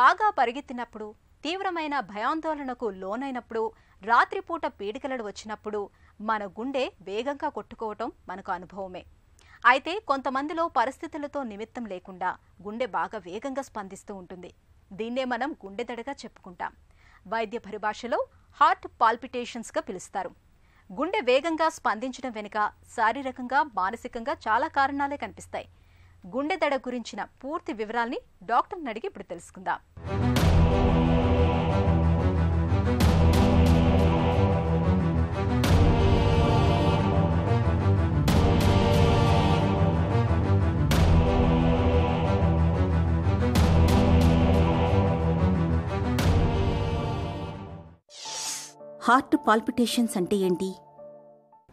బాగా పరిగెత్తినప్పుడు తీవ్రమైన భయాందోళనకు లోనైనప్పుడు రాత్రిపూట పీడికలడు వచ్చినప్పుడు మన గుండె వేగంగా కొట్టుకోవటం మనకు అనుభవమే అయితే కొంతమందిలో పరిస్థితులతో నిమిత్తం లేకుండా గుండె బాగా వేగంగా స్పందిస్తూ ఉంటుంది దీన్నే మనం గుండెదడగా చెప్పుకుంటాం వైద్య పరిభాషలో హార్ట్ పాల్పిటేషన్స్గా పిలుస్తారు గుండె వేగంగా స్పందించడం వెనుక శారీరకంగా మానసికంగా చాలా కారణాలే కనిపిస్తాయి గుండె దడ గురించిన పూర్తి వివరాల్ని డాక్టర్ని అడిగి ఇప్పుడు తెలుసుకుందాం హార్ట్ పాల్పిటేషన్స్ అంటే ఏంటి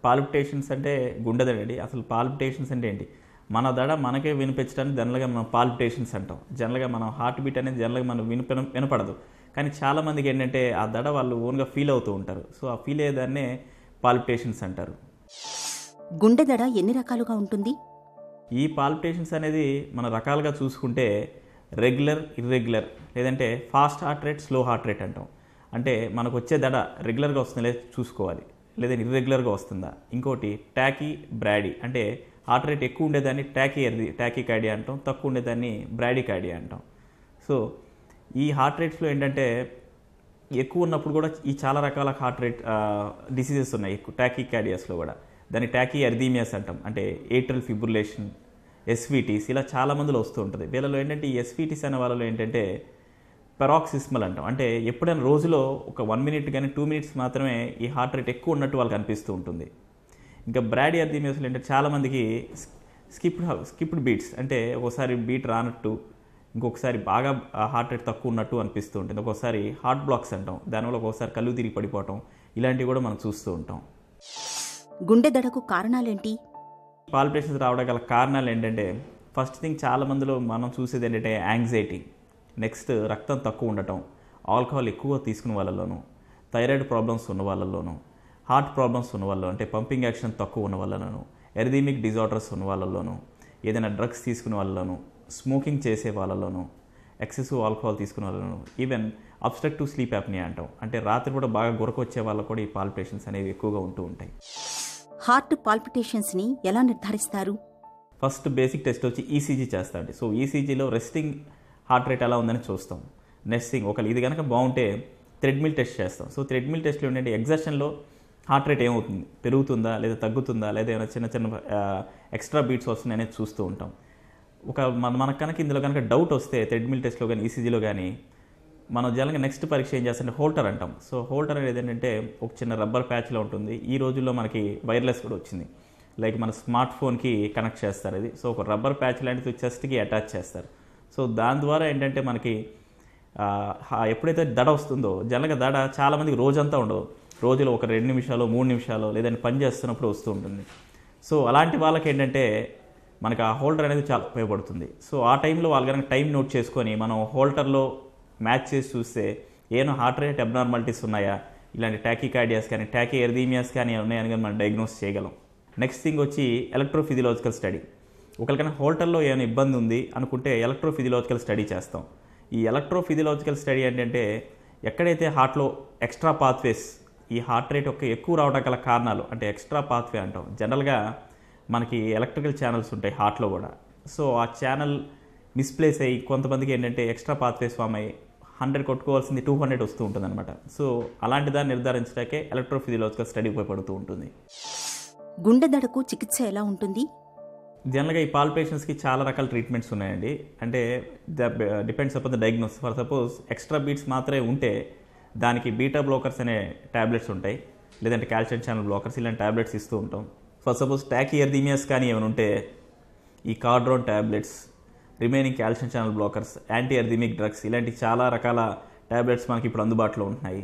పాల్పిటేషన్స్ అంటే గుండెదండి అసలు పాల్పిటేషన్స్ అంటే ఏంటి మన దడ మనకే వినిపించడానికి జనరల్గా మనం పాల్పిటేషన్స్ అంటాం జనరల్గా మనం హార్ట్ బీట్ అనేది జనరల్గా మనం విని వినపడదు కానీ చాలామందికి ఏంటంటే ఆ దడ వాళ్ళు ఓన్గా ఫీల్ అవుతూ ఉంటారు సో ఆ ఫీల్ అయ్యేదాన్నే పాల్పిటేషన్స్ అంటారు గుండె దడ ఎన్ని రకాలుగా ఉంటుంది ఈ పాల్పిటేషన్స్ అనేది మన రకాలుగా చూసుకుంటే రెగ్యులర్ ఇర్రెగ్యులర్ లేదంటే fast heart rate slow heart rate అంటాం అంటే మనకు వచ్చే దడ రెగ్యులర్గా వస్తుందా చూసుకోవాలి లేదా ఇర్రెగ్యులర్గా వస్తుందా ఇంకోటి ట్యాకీ బ్రాడీ అంటే హార్ట్ రేట్ ఎక్కువ ఉండేదాన్ని ట్యాకీ ట్యాకీకాడియా అంటాం తక్కువ ఉండేదాన్ని బ్రాడికాడియా అంటాం సో ఈ హార్ట్ రేట్స్లో ఏంటంటే ఎక్కువ ఉన్నప్పుడు కూడా ఈ చాలా రకాల హార్ట్ రేట్ డిసీజెస్ ఉన్నాయి ఎక్కువ ట్యాకీ క్యాడియాస్లో కూడా దాన్ని ట్యాకీ అర్థీమియాస్ అంటాం అంటే ఏట్రల్ ఫిబ్రులేషన్ ఎస్విటీస్ ఇలా చాలా మందిలో వస్తూ ఉంటుంది వీళ్ళలో ఏంటంటే ఈ ఎస్విటీస్ అనే వాళ్ళలో ఏంటంటే పెరాక్సిస్మల్ అంటాం అంటే ఎప్పుడైనా రోజులో ఒక వన్ మినిట్ కానీ టూ మినిట్స్ మాత్రమే ఈ హార్ట్ రేట్ ఎక్కువ ఉన్నట్టు వాళ్ళకి అనిపిస్తూ ఉంటుంది ఇంకా బ్రాడీ అర్థీమియోసిల్ అంటే చాలామందికి స్కిప్డ్ స్కిప్డ్ బీట్స్ అంటే ఒకసారి బీట్ రానట్టు ఇంకొకసారి బాగా హార్ట్ రేట్ తక్కువ ఉన్నట్టు అనిపిస్తూ ఉంటుంది ఒక్కోసారి హార్ట్ బ్లాక్స్ అంటాం దానివల్ల ఒక్కోసారి కళ్ళు తిరిగి పడిపోవటం ఇలాంటివి కూడా మనం చూస్తూ ఉంటాం గుండె దడకు కారణాలేంటి పాలిటేషన్స్ రావడం గల కారణాలు ఏంటంటే ఫస్ట్ థింగ్ చాలా మందిలో మనం చూసేది ఏంటంటే యాంగ్జైటీ నెక్స్ట్ రక్తం తక్కువ ఉండటం ఆల్కహాల్ ఎక్కువ తీసుకున్న వాళ్ళలోనూ థైరాయిడ్ ప్రాబ్లమ్స్ ఉన్న వాళ్ళలోనూ హార్ట్ ప్రాబ్లమ్స్ ఉన్న వాళ్ళు అంటే పంపింగ్ యాక్షన్ తక్కువ ఉన్న వాళ్ళను ఎరిథీమిక్ డిజార్డర్స్ ఉన్న వాళ్ళలోను ఏదైనా డ్రగ్స్ తీసుకునే వాళ్ళలోనూ స్మోకింగ్ చేసే వాళ్ళలోను ఎక్సెసివ్ ఆల్కహాల్ తీసుకునే వాళ్ళను ఈవెన్ అబ్స్ట్రక్టివ్ స్లీప్ యాప్ని అంటాం అంటే రాత్రి కూడా బాగా గురకు వచ్చే వాళ్ళకు కూడా ఈ పాల్పిటేషన్స్ అనేవి ఎక్కువగా ఉంటూ ఉంటాయి హార్ట్ పాల్పిటేషన్స్ని ఎలా నిర్ధారిస్తారు ఫస్ట్ బేసిక్ టెస్ట్ వచ్చి ఈసీజీ e అండి సో ఈసీజీలో e రెస్టింగ్ హార్ట్ రేట్ ఎలా ఉందని చూస్తాం నెక్స్ట్ థింగ్ ఇది కనుక బాగుంటే థ్రెడ్మిల్ టెస్ట్ చేస్తాం సో థ్రెడ్మిల్ టెస్ట్లో ఏంటంటే ఎగ్జర్షన్లో హార్ట్ రేట్ ఏమవుతుంది పెరుగుతుందా లేదా తగ్గుతుందా లేదా ఏమైనా చిన్న చిన్న ఎక్స్ట్రా బీట్స్ వస్తున్నాయనేది చూస్తూ ఉంటాం ఒక మన మనకు కనుక ఇందులో కనుక డౌట్ వస్తే థ్రెడ్మిల్ టెస్ట్లో కానీ ఈసీజీలో కానీ మనం జనంగా నెక్స్ట్ పరీక్ష ఏం చేస్తామంటే హోల్టర్ అంటాం సో హోల్టర్ అనేది ఏంటంటే ఒక చిన్న రబ్బర్ ప్యాచ్లో ఉంటుంది ఈ రోజుల్లో మనకి వైర్లెస్ కూడా వచ్చింది లైక్ మన స్మార్ట్ ఫోన్కి కనెక్ట్ చేస్తారు ఇది సో ఒక రబ్బర్ ప్యాచ్ లాంటిది చెస్ట్కి అటాచ్ చేస్తారు సో దాని ద్వారా ఏంటంటే మనకి ఎప్పుడైతే దడ వస్తుందో జనంగా దడ చాలామందికి రోజంతా ఉండదు రోజులో ఒక రెండు నిమిషాలు మూడు నిమిషాలు లేదంటే పని చేస్తున్నప్పుడు వస్తూ ఉంటుంది సో అలాంటి వాళ్ళకి ఏంటంటే మనకు ఆ హోల్డర్ అనేది చాలా ఉపయోగపడుతుంది సో ఆ టైంలో వాళ్ళు కనుక టైం నోట్ చేసుకొని మనం హోల్డర్లో మ్యాచ్ చేసి చూస్తే ఏమైనా హార్ట్ రేట్ అబ్నార్మాలిటీస్ ఉన్నాయా ఇలాంటి కార్డియాస్ కానీ ట్యాకీ ఎర్దీమియాస్ కానీ ఉన్నాయని కానీ మనం డయాగ్నోస్ చేయగలం నెక్స్ట్ థింగ్ వచ్చి ఎలక్ట్రోఫిజియలాజికల్ స్టడీ ఒకరికైనా హోల్టర్లో ఏమైనా ఇబ్బంది ఉంది అనుకుంటే ఎలక్ట్రోఫిజియలాజికల్ స్టడీ చేస్తాం ఈ ఎలక్ట్రోఫిజియలాజికల్ స్టడీ ఏంటంటే ఎక్కడైతే హార్ట్లో ఎక్స్ట్రా పాత్వేస్ ఈ హార్ట్ రేట్ ఒక ఎక్కువ రావడం గల కారణాలు అంటే ఎక్స్ట్రా పాత్వే అంటాం జనరల్గా మనకి ఎలక్ట్రికల్ ఛానల్స్ ఉంటాయి హార్ట్లో కూడా సో ఆ ఛానల్ మిస్ప్లేస్ అయ్యి కొంతమందికి ఏంటంటే ఎక్స్ట్రా పాత్వేస్ ఫామ్ అయ్యి హండ్రెడ్ కొట్టుకోవాల్సింది టూ హండ్రెడ్ వస్తూ ఉంటుంది అనమాట సో అలాంటి దాన్ని నిర్ధారించడాకే ఎలక్ట్రోఫిజియలాజికల్ స్టడీ ఉపయోగపడుతూ ఉంటుంది గుండె దడకు చికిత్స ఎలా ఉంటుంది జనరల్గా ఈ పాల్ పేషెంట్స్కి చాలా రకాల ట్రీట్మెంట్స్ ఉన్నాయండి అంటే the depends upon the diagnose for suppose extra beats మాత్రమే ఉంటే దానికి బీటా బ్లోకర్స్ అనే ట్యాబ్లెట్స్ ఉంటాయి లేదంటే కాల్షియం ఛానల్ బ్లోకర్స్ ఇలాంటి ట్యాబ్లెట్స్ ఇస్తూ ఉంటాం ఫస్ట్ సపోజ్ ట్యాకియర్దీమియాస్ కానీ ఏమైనా ఉంటే ఈ Cordarone tablets remaining calcium channel blockers anti arrhythmic drugs ఇలాంటి చాలా రకాల ట్యాబ్లెట్స్ మనకి ఇప్పుడు అందుబాటులో ఉంటున్నాయి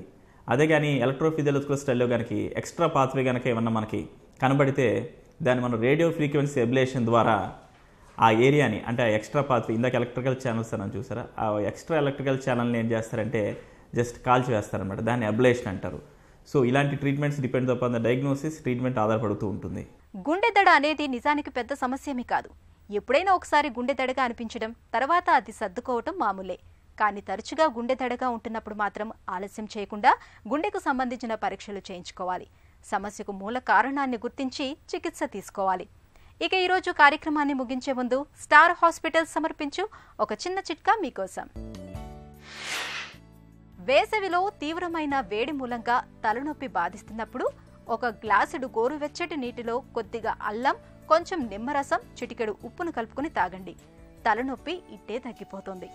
అదే కానీ ఎలక్ట్రోఫిజియలజికల్ స్టైల్లో కనుక ఎక్స్ట్రా పాత్వే కనుక ఏమన్నా మనకి కనబడితే దాన్ని మనం రేడియో ఫ్రీక్వెన్సీ ఎబిలేషన్ ద్వారా ఆ ఏరియాని అంటే ఆ ఎక్స్ట్రా పాత్వే ఇందాక ఎలక్ట్రికల్ ఛానల్స్ అని చూసారా ఆ ఎక్స్ట్రా ఎలక్ట్రికల్ ఛానల్ని ఏం చేస్తారంటే జస్ట్ కాల్చి వేస్తారనమాట దాన్ని అబ్లేషన్ అంటారు సో ఇలాంటి treatments depends upon the diagnosis treatment ఆధారపడుతూ ఉంటుంది గుండె దడ అనేది నిజానికి పెద్ద సమస్యేమీ కాదు ఎప్పుడైనా ఒకసారి గుండె దడగా అనిపించడం తర్వాత అది సర్దుకోవటం మామూలే కానీ తరచుగా గుండె దడగా ఉంటున్నప్పుడు మాత్రం ఆలస్యం చేయకుండా గుండెకు సంబంధించిన పరీక్షలు చేయించుకోవాలి సమస్యకు మూల కారణాన్ని గుర్తించి చికిత్స తీసుకోవాలి ఇక ఈరోజు కార్యక్రమాన్ని ముగించే ముందు స్టార్ హాస్పిటల్ సమర్పించు ఒక చిన్న చిట్కా మీకోసం వేసవిలో తీవ్రమైన వేడి మూలంగా తలనొప్పి బాధిస్తున్నప్పుడు ఒక గ్లాసుడు గోరువెచ్చటి నీటిలో కొద్దిగా అల్లం కొంచెం నిమ్మరసం చిటికెడు ఉప్పును కలుపుకుని తాగండి తలనొప్పి ఇట్టే తగ్గిపోతుంది